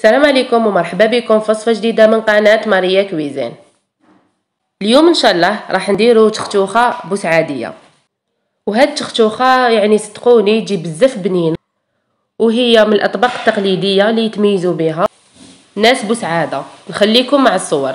السلام عليكم ومرحبا بكم في وصفه جديده من قناه ماريا كويزين اليوم ان شاء الله راح نديرو تختوخه بوسعاديه وهاد التختوخه يعني صدقوني تجي بزاف بنينه وهي من الاطباق التقليديه اللي يتميزوا بها ناس بوسعاده نخليكم مع الصور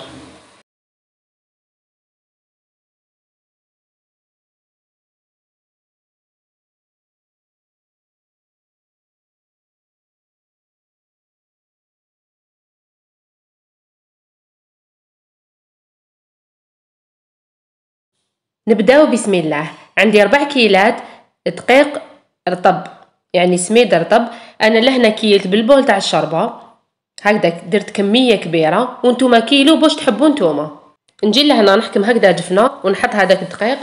نبداو بسم الله عندي ربع كيلات دقيق رطب يعني سميد رطب انا لهنا كيلت بالبول تاع الشربه هكذا درت كميه كبيره وانتم كيلو باش تحبوا نتوما نجي لهنا نحكم هكذا جفنه ونحط هذاك الدقيق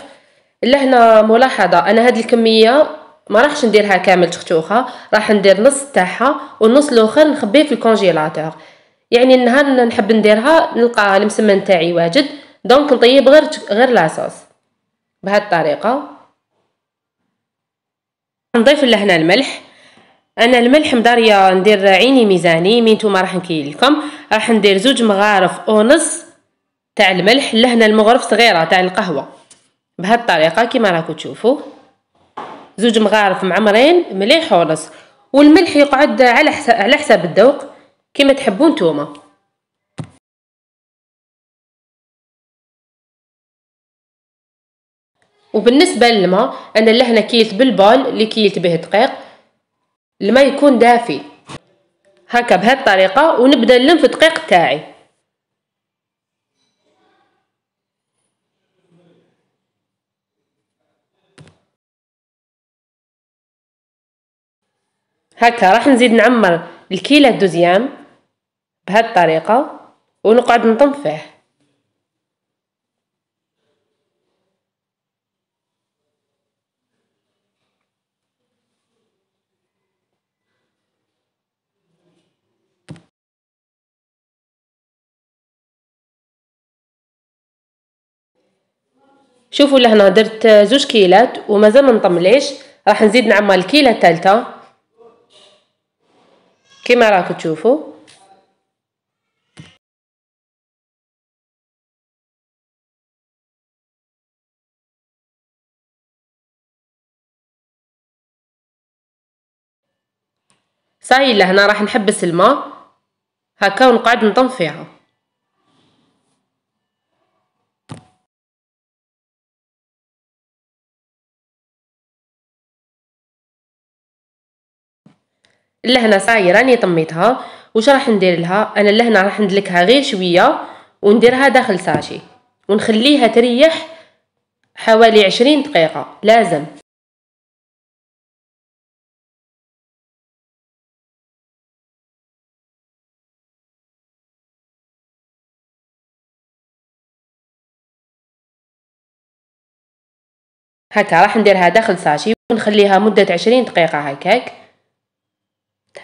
لهنا ملاحظه انا هاد الكميه ما راحش نديرها كامل تختوخه راح ندير نص تاعها والنص الاخر نخبيه في الكونجيلاتور يعني النهار نحب نديرها نلقى المسمن تاعي واجد دونك نطيب غير غير لاصوص الطريقة نضيف لهنا الملح انا الملح مداريه ندير عيني ميزاني مين نتوما راح نكيل لكم راح ندير زوج مغارف ونص تاع الملح لهنا المغرف صغيره تاع القهوه الطريقة كما راكم تشوفوا زوج مغارف معمرين مليح ونص والملح يقعد على حساب على حسب كما تحبون نتوما وبالنسبة للماء أنا اللي هنا كيلت بالبال اللي كيلت به دقيق الماء يكون دافي هكا بهالطريقة ونبدأ نلم في الدقيق تاعي هكا راح نزيد نعمر الكيلة دوزيام بهالطريقة ونقعد نطم فيه شوفوا لهنا درت زوج كيلات ومازال ما نطمليش راح نزيد نعمل الكيله الثالثه كما راكم تشوفوا صاي لهنا راح نحبس الماء هكا ونقعد نطم فيها اللهنه صايي راني طميتها واش راح ندير لها انا اللهنه راح ندلكها غير شويه ونديرها داخل ساشي ونخليها تريح حوالي عشرين دقيقه لازم هكا راح نديرها داخل ساشي ونخليها مده عشرين دقيقه هكاك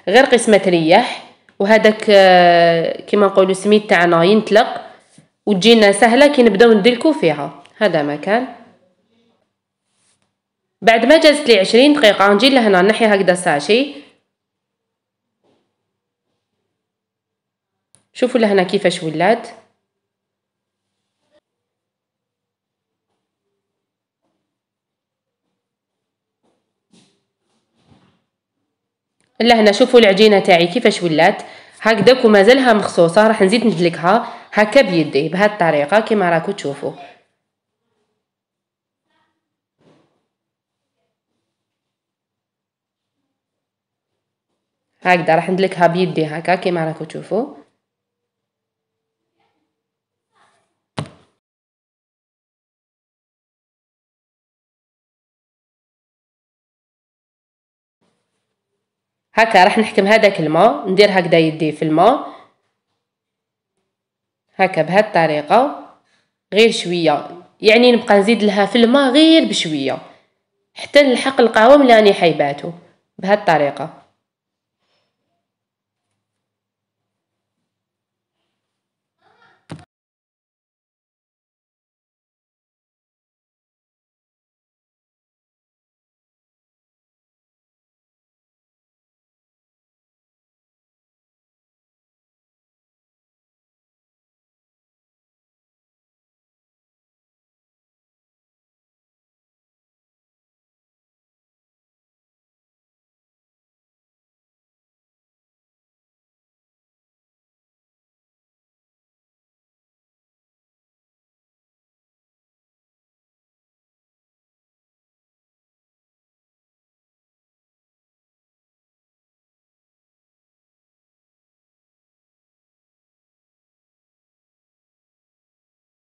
غير قسمة رياح وهذاك آه، كيما نقولوا سميت تاعنا ينطلق وتجينا سهله كي نبداو ندلكو فيها هذا مكان بعد ما جازت لي عشرين دقيقه نجي لهنا نحي هكذا ساشي شوفوا لهنا كيفاش ولات لهنا شوفوا العجينه تاعي كيفاش ولات هكداك ومازالها مخصوصه راح نزيد ندلكها هكا بيدي بهاد الطريقه كما راكو تشوفوا هكذا راح ندلكها بيدي هكا كيما راكو تشوفوا هكا راح نحكم هذاك الماء ندير هكذا يدي في الماء هكا بهاد الطريقه غير شويه يعني نبقى نزيد لها في الماء غير بشويه حتى نلحق القوام اللي راني حيباتو بهاد الطريقه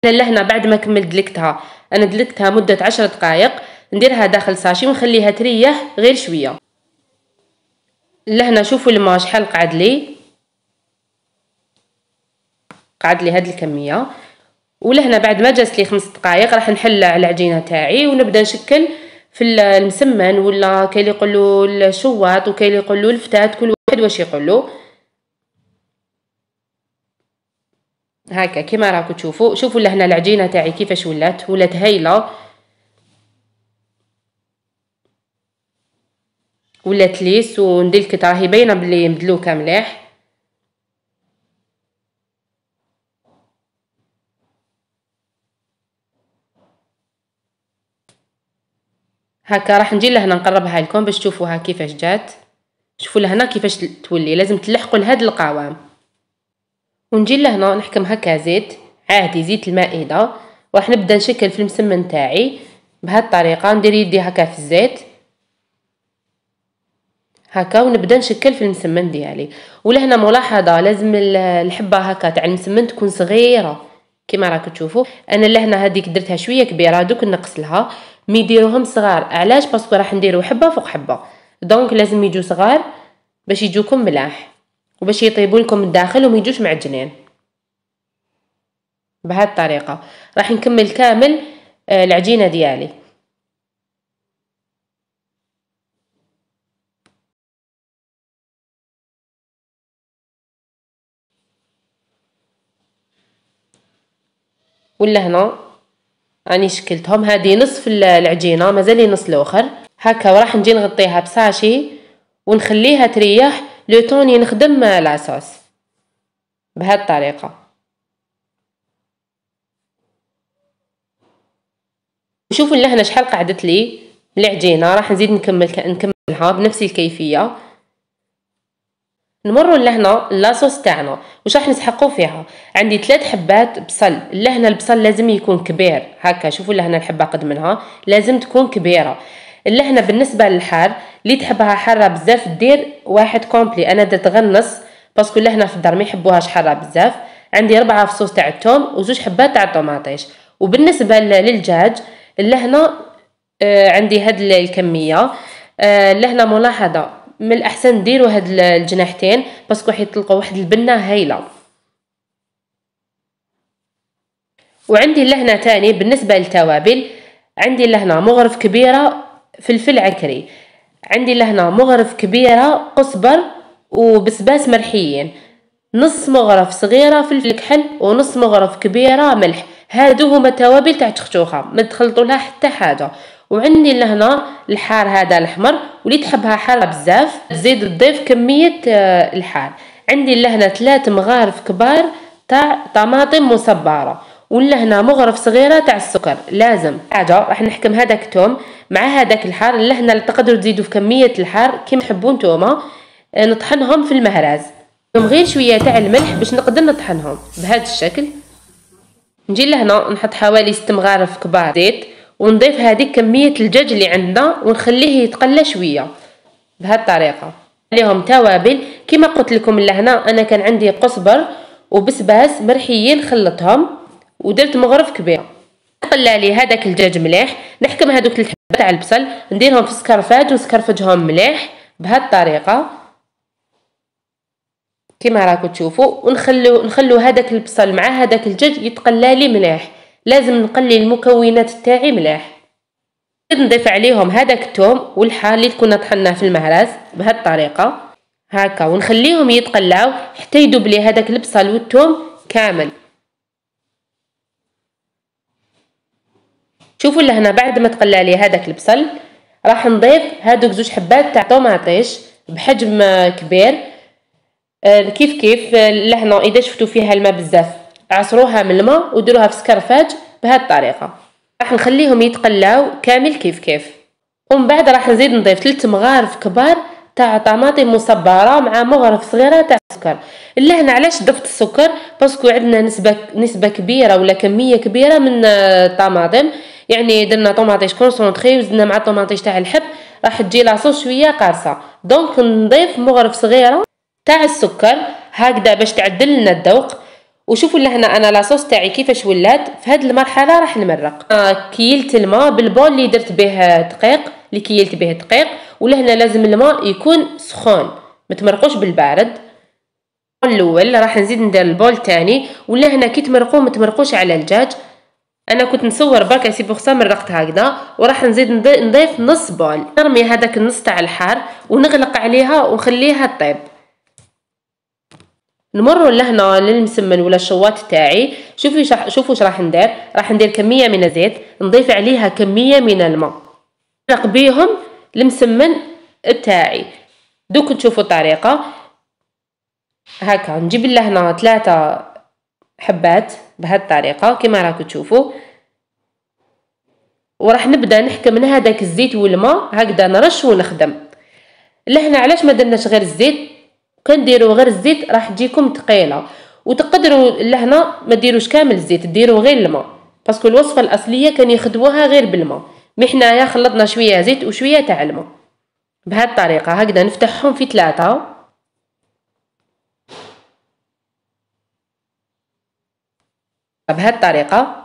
لهنا بعد ما كملت دلكتها انا دلكتها مده عشر دقائق نديرها داخل ساشي ونخليها تريح غير شويه لهنا شوفوا الماء شحال قعد لي قعد لي هاد الكميه ولهنا بعد ما جات لي خمس دقائق راح نحل على العجينه تاعي ونبدا نشكل في المسمن ولا كاين اللي يقولوا الشواط وكاين اللي يقولوا الفتات كل واحد واش يقولوا هكا كما راكم تشوفوا شوفوا لهنا العجينه تاعي كيفاش ولات ولات هايله ولات ليس وندير راهي باينه بلي مدلوكه مليح هكا راح نجي لهنا نقربها لكم باش تشوفوها كيفاش جات شوفوا لهنا كيفاش تولي لازم تلحقوا لهاد القوام ونجي لهنا نحكم هكا زيت عادي زيت المائدة وراح نبدا نشكل في المسمن تاعي بهاد الطريقة ندير يدي هكا في الزيت هكا ونبدا نشكل في المسمن ديالي ولهنا ملاحظة لازم الحبة هكا تاع المسمن تكون صغيرة كما راك تشوفوا انا لهنا هذيك درتها شويه كبيره دوك نقص لها مي ديروهم صغار علاش باسكو راح نديرو حبه فوق حبه دونك لازم يجو صغار باش يجوكم ملاح وباش يطيبوا لكم الداخل وما يجوش معجنين بهذه الطريقه راح نكمل كامل آه، العجينه ديالي ولا هنا راني شكلتهم هذه نصف العجينه مازال نص الاخر هكا وراح نجي نغطيها بساشي ونخليها تريح لو توني نخدم العصاص بهاد الطريقه شوفوا لهنا شحال قعدت لي العجينه راح نزيد نكمل نكملها بنفس الكيفيه نمروا لهنا لاصوص تاعنا واش راح نسحقوا فيها عندي ثلاث حبات بصل لهنا البصل لازم يكون كبير هكا شوفوا لهنا الحبه قد منها لازم تكون كبيره اللهنة بالنسبة للحار اللي تحبها حارة بزاف دير واحد كومبلي انا درت غنص باسكو اللهنة في الدار ما يحبوهاش حارة بزاف عندي ربعة فصوص تاع الثوم وزوج حبات تاع الطماطيش وبالنسبة للدجاج اللهنة آه عندي هاد الكمية آه اللهنة ملاحظة من الأحسن ديروا هاد الجناحتين باسكو حيطلقوا واحد البنة هايلة وعندي اللهنة تاني بالنسبة للتوابل عندي اللهنة مغرف كبيرة فلفل عكري عندي لهنا مغرف كبيرة قصبر وبسباس مرحيين نص مغرف صغيرة فلفل كحل ونص مغرف كبيرة ملح هادو هما توابل تاع تختوخة ما تخلطوا لها حتى حاجة وعندي لهنا الحار هذا الاحمر واللي تحبها حارة بزاف تزيد تضيف كمية آه، الحار عندي لهنا ثلاث مغارف كبار تاع طماطم مصبرة ولا هنا مغرف صغيره تاع السكر لازم حاجه راح نحكم هذاك الثوم مع هذاك الحار هنا تقدروا تزيدوا في كميه الحار كيما تحبوا نتوما آه، نطحنهم في المهراز غير شويه تاع الملح باش نقدر نطحنهم بهذا الشكل نجي لهنا نحط حوالي 6 مغارف كبار زيت ونضيف هذه كميه الدجاج اللي عندنا ونخليه يتقلى شويه بهذه الطريقه عليهم توابل كما قلت لكم لهنا انا كان عندي قزبر وبسباس مرحيين خلطهم ودرت مغرف كبير نطلع لي هذاك الدجاج مليح نحكم هذوك الحبات تاع البصل نديرهم في السكرفاج ونسكرفجهم مليح بهذه الطريقه كما راكم تشوفوا ونخلو نخلو هذاك البصل مع هذاك الدجاج يتقلى لي مليح لازم نقلي المكونات تاعي مليح نضيف عليهم هذاك الثوم والحار اللي كنا طحناه في المهراس بهذه الطريقه هكا ونخليهم يتقلاو حتى يدوب لي هذاك البصل والثوم كامل شوفوا لهنا بعد ما تقلى لي هذاك البصل راح نضيف هادوك زوج حبات تاع طوماطيش بحجم كبير آه، كيف كيف آه، لهنا اذا شفتوا فيها الماء بزاف عصروها من الماء وديروها في سكرفاج بهذه الطريقه راح نخليهم يتقلاو كامل كيف كيف ومن بعد راح نزيد نضيف ثلاث مغارف كبار تاع طماطم مصبره مع مغرف صغيره تاع سكر لهنا علاش ضفت السكر باسكو عندنا نسبه نسبه كبيره ولا كميه كبيره من الطماطم آه، يعني درنا طوماطيش كونسونطري وزدنا مع الطوماطيش تاع الحب راح تجي لاصوص شويه قارصه دونك نضيف مغرف صغيره تاع السكر هكذا باش تعدل لنا الذوق وشوفوا لهنا انا لاصوص تاعي كيفاش ولات في هذه المرحله راح نمرق آه كيلت الماء بالبول اللي درت به دقيق اللي كيلت به دقيق ولهنا لازم الماء يكون سخون ما تمرقوش بالبارد الاول راح نزيد ندير البول تاني ولهنا كي تمرقوه ما تمرقوش على الدجاج انا كنت نصور برك سي بوغ سا مرقت هكذا وراح نزيد نضيف نص بول نرمي هذاك النص تاع الحار ونغلق عليها ونخليها طيب نمروا لهنا للمسمن ولا الشواط تاعي شوفوا شح... شوفوا اش راح ندير راح ندير كميه من الزيت نضيف عليها كميه من الماء نغلق بيهم المسمن تاعي دوك تشوفوا الطريقه هكا نجيب لهنا ثلاثة حبات الطريقه كما راكم تشوفوا وراح نبدا نحكم من هذاك الزيت والماء هكذا نرش ونخدم لهنا علاش ما درناش غير الزيت كنديروا غير الزيت راح تجيكم ثقيله وتقدروا لهنا ما ديروش كامل الزيت ديروا غير الماء باسكو الوصفه الاصليه كان يخدموها غير بالماء مي حنايا خلطنا شويه زيت وشويه تاع الماء بهذه الطريقه هكذا نفتحهم في ثلاثه الطريقه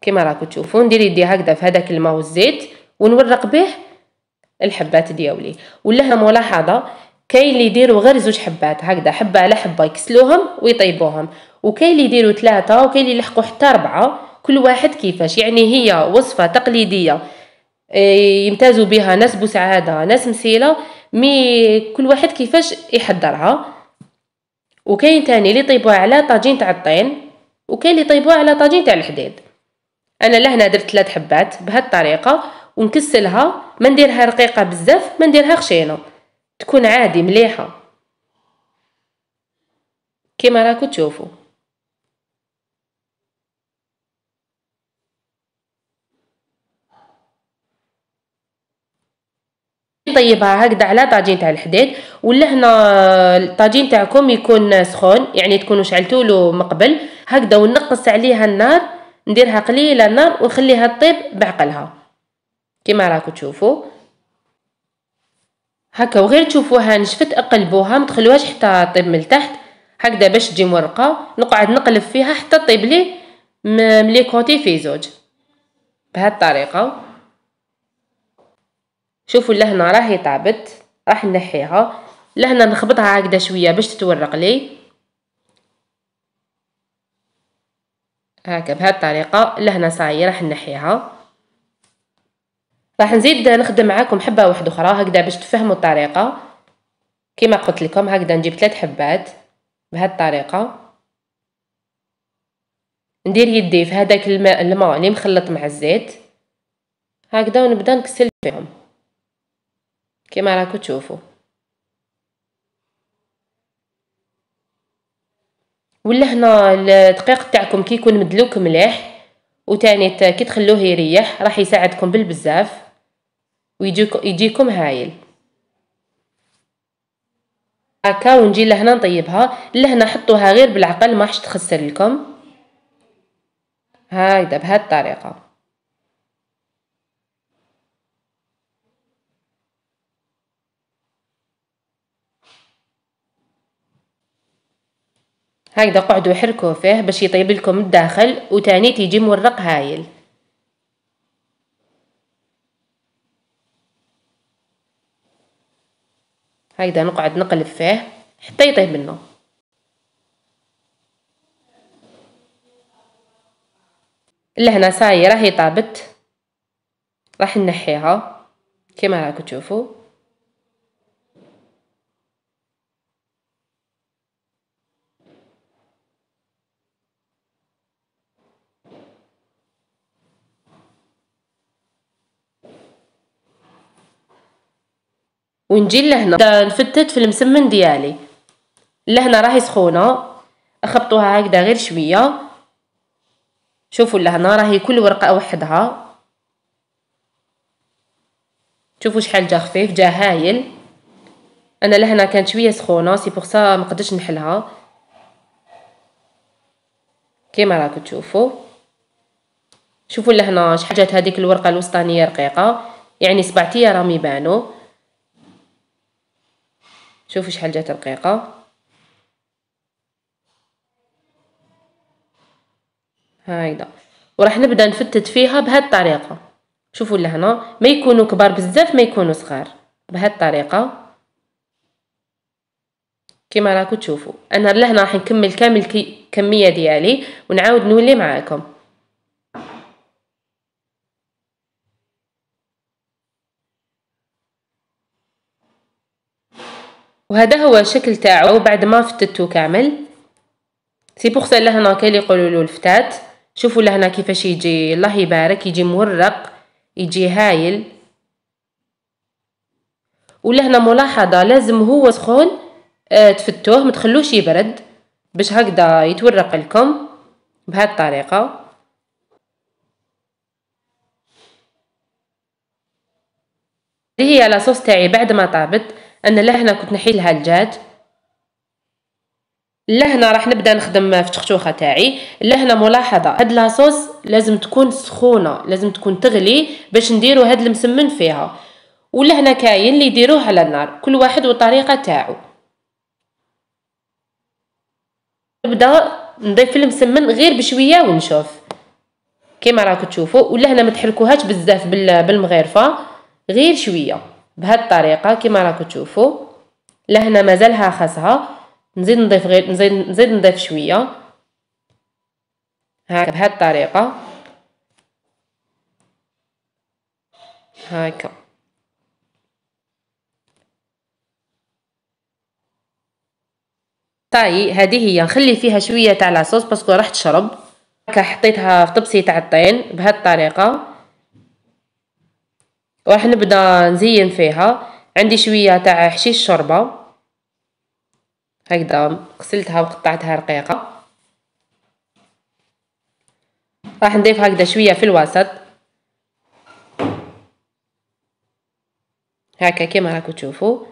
كما راكم تشوفوا ندير يدي هكذا في هذاك الماء والزيت ونورق به الحبات ديالي ولا ملاحظه كاين اللي يديروا غير زوج حبات هكذا حبه على حبه يكسلوهم ويطيبوهم وكاين اللي يديروا ثلاثه وكاين اللي يلحقوا حتى اربعه كل واحد كيفاش يعني هي وصفه تقليديه إيه، يمتازوا بها ناس بسعاده ناس مسيله مي كل واحد كيفاش يحضرها وكاين تاني اللي يطيبوها على طاجين تاع الطين وكاين اللي يطيبوها على طاجين تاع الحديد انا لهنا درت ثلاث حبات بهالطريقه ونكسلها ما نديرها رقيقه بزاف ما نديرها خشينه تكون عادي مليحه كيما راكو تشوفوا نطيبها هكذا على طاجين تاع الحديد ولا هنا الطاجين تاعكم يكون سخون يعني تكونوا شعلتوا له مقبل هكذا ونقص عليها النار نديرها قليله النار ونخليها تطيب بعقلها كما راكم تشوفوا هكا وغير تشوفوها نشفت اقلبوها ما تخلوهاش حتى طيب من تحت هكذا باش تجي مرقه نقعد نقلب فيها حتى تطيب لي ملي كوتي في زوج بهالطريقه شوفوا لهنا راهي طابت راح نحيها لهنا نخبطها هكذا شويه باش تتورق لي هكا بهذه الطريقه لهنا صاي راح نحيها راح نزيد نخدم معاكم حبه واحده اخرى هكذا باش تفهموا الطريقه كما قلت لكم هكذا نجيب ثلاث حبات بهذه الطريقه ندير يدي في هذاك الماء اللي مخلط مع الزيت هكذا ونبدا نكسل فيهم كما راكو تشوفوا ولا هنا الدقيق تاعكم كي يكون مدلوك مليح وتاني كي تخلوه يريح راح يساعدكم بالبزاف ويجيكم هايل هكا ونجي لهنا نطيبها لهنا حطوها غير بالعقل ما حش تخسر لكم هكذا بهذه الطريقه هكذا قعدوا حركوا فيه باش يطيب لكم الداخل وتاني تيجي مورق هايل هكذا نقعد نقلب فيه حتى يطيب منه لهنا صايره هي طابت راح نحيها كما راكم تشوفوا ونجي لهنا نفتت في المسمن ديالي لهنا راهي سخونه اخبطوها هكذا غير شويه شوفوا لهنا راهي كل ورقه وحدها شوفوا شحال جا خفيف جا هايل انا لهنا كانت شويه سخونه سي بوغ سا ما نحلها كيما راكم تشوفوا شوفوا لهنا شحال جات هذيك الورقه الوسطانيه رقيقه يعني سبعتيه راهم يبانو شوفوا شحال جات رقيقه هايدا وراح نبدا نفتت فيها بهاد الطريقه شوفوا لهنا ما يكونوا كبار بزاف ما يكونوا صغار بهاد الطريقه كما راكم تشوفوا انا لهنا راح نكمل كامل الكميه ديالي ونعاود نولي معاكم وهذا هو الشكل تاعو بعد ما فتتو كامل سي بوغ سا لهنا اللي يقولوا له الفتات شوفوا لهنا كيفاش يجي الله يبارك يجي مورق يجي هايل ولهنا ملاحظه لازم هو سخون آه، تفتوه ما تخلوش يبرد باش هكذا يتورق لكم بهذه الطريقه هي لاصوص تاعي بعد ما طابت أنا لهنا كنت نحيلها لها الجاد لهنا راح نبدا نخدم في تختوخه تاعي لهنا ملاحظه هاد لاصوص لازم تكون سخونه لازم تكون تغلي باش نديرو هاد المسمن فيها ولهنا كاين اللي يديروه على النار كل واحد والطريقه تاعو نبدا نضيف المسمن غير بشويه ونشوف كيما راكم تشوفوا ولهنا ما تحركوهاش بزاف بالمغرفه غير شويه بهالطريقه كما راكم تشوفوا لهنا مازالها خاصها نزيد نضيف غير نزيد نزيد نضيف شويه هاكا بهالطريقه هاكا طاي هذه هي نخلي فيها شويه تاع لاصوص باسكو راح تشرب هاكا حطيتها في طبسي تاع الطين بهالطريقه راح نبدا نزين فيها عندي شويه تاع حشيش شوربه هكذا غسلتها وقطعتها رقيقه راح نضيف هكذا شويه في الوسط هكا كيما راكو تشوفوا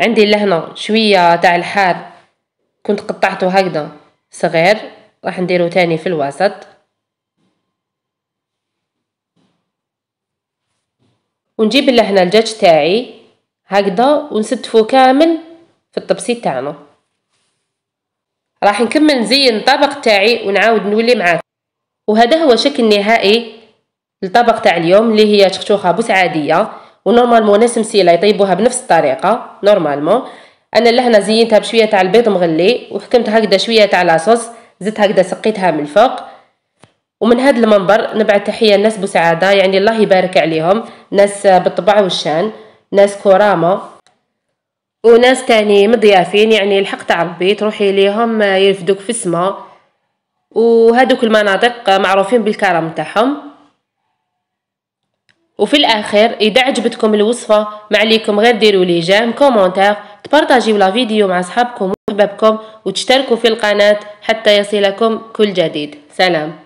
عندي لهنا شويه تاع الحار كنت قطعته هكذا صغير راح نديرو تاني في الوسط ونجيب لهنا الدجاج تاعي هكذا ونستفو كامل في الطبسي تاعنا راح نكمل نزين الطبق تاعي ونعاود نولي معاكم وهذا هو شكل نهائي الطبق تاع اليوم اللي هي شخشوخه بوس عاديه ونورمالمون ناس مسيله يطيبوها بنفس الطريقه نورمالمون انا لهنا زينتها بشويه تاع البيض مغلي وحكمت هكذا شويه تاع لاصوص زدت هكذا سقيتها من الفوق ومن هذا المنبر نبعث تحية لناس بسعادة يعني الله يبارك عليهم ناس بالطبع والشان ناس كرامة وناس تاني مضيافين يعني الحق تاع ربي تروحي ليهم آه، يرفدوك في السما وهذوك المناطق آه، معروفين بالكرم تاعهم وفي الاخير اذا عجبتكم الوصفه ما عليكم غير ديروا لي جيم كومونتير تبارطاجيو لا فيديو مع اصحابكم وحبابكم وتشتركوا في القناه حتى يصلكم كل جديد سلام